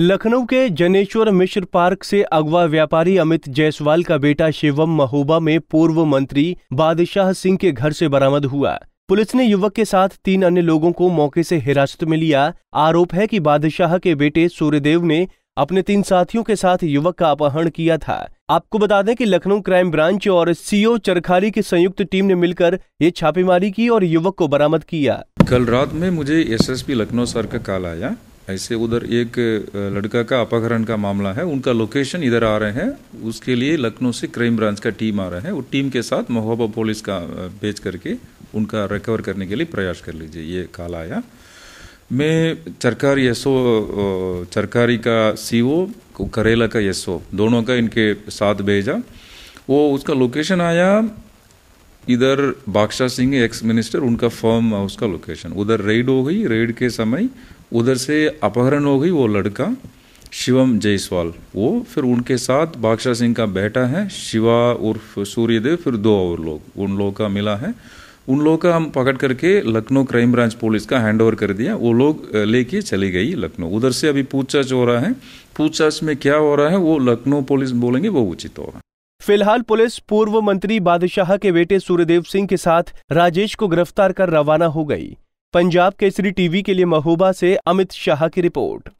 लखनऊ के जनेश्वर मिश्र पार्क से अगवा व्यापारी अमित जायसवाल का बेटा शिवम महोबा में पूर्व मंत्री बादशाह सिंह के घर से बरामद हुआ पुलिस ने युवक के साथ तीन अन्य लोगों को मौके से हिरासत में लिया आरोप है कि बादशाह के बेटे सूर्यदेव ने अपने तीन साथियों के साथ युवक का अपहरण किया था आपको बता दें कि लखनऊ क्राइम ब्रांच और सीओ चरखारी की संयुक्त टीम ने मिलकर ये छापेमारी की और युवक को बरामद किया कल रात में मुझे एसएसपी लखनऊ सर का कॉल आया ऐसे उधर एक लड़का का अपहरण का मामला है उनका लोकेशन इधर आ रहे हैं उसके लिए लखनऊ से क्राइम ब्रांच का टीम आ रहा है वो टीम के साथ महोबा पुलिस का भेज करके उनका रिकवर करने के लिए प्रयास कर लीजिए ये काल आया मैं चरकारी ओ चरकारी का सी ओ करेला का एसओ दोनों का इनके साथ भेजा वो उसका लोकेशन आया इधर बादशाह सिंह एक्स मिनिस्टर उनका फर्म का लोकेशन उधर रेड हो गई रेड के समय उधर से अपहरण हो गई वो लड़का शिवम जयसवाल वो फिर उनके साथ बादशाह सिंह का बेटा है शिवा उर्फ सूर्यदेव फिर दो और लोग उन लोगों का मिला है उन लोगों का हम पकड़ करके लखनऊ क्राइम ब्रांच पुलिस का हैंड ओवर कर दिया वो लोग लेके चली गई लखनऊ उधर से अभी पूछताछ हो रहा है पूछताछ में क्या हो रहा है वो लखनऊ पुलिस बोलेंगे वो उचित होगा फिलहाल पुलिस पूर्व मंत्री बादशाह के बेटे सूर्यदेव सिंह के साथ राजेश को गिरफ्तार कर रवाना हो गई पंजाब केसरी टीवी के लिए महोबा से अमित शाह की रिपोर्ट